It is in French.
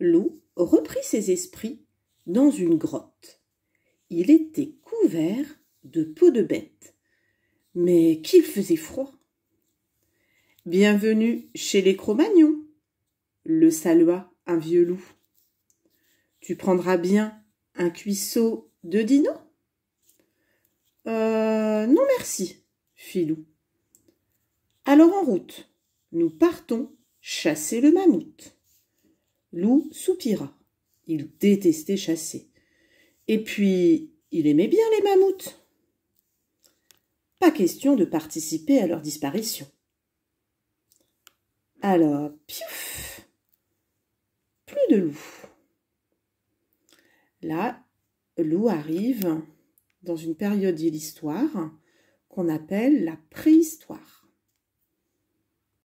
Loup reprit ses esprits dans une grotte. Il était couvert de peaux de bête, mais qu'il faisait froid. Bienvenue chez les Cro-Magnons, le salua un vieux loup. Tu prendras bien un cuisseau de dino Euh, non merci, fit loup. Alors en route, nous partons chasser le mammouth. Loup soupira. Il détestait chasser. Et puis, il aimait bien les mammouths. Pas question de participer à leur disparition. Alors, piouf Plus de loup. Là, loup arrive dans une période de l'histoire qu'on appelle la préhistoire.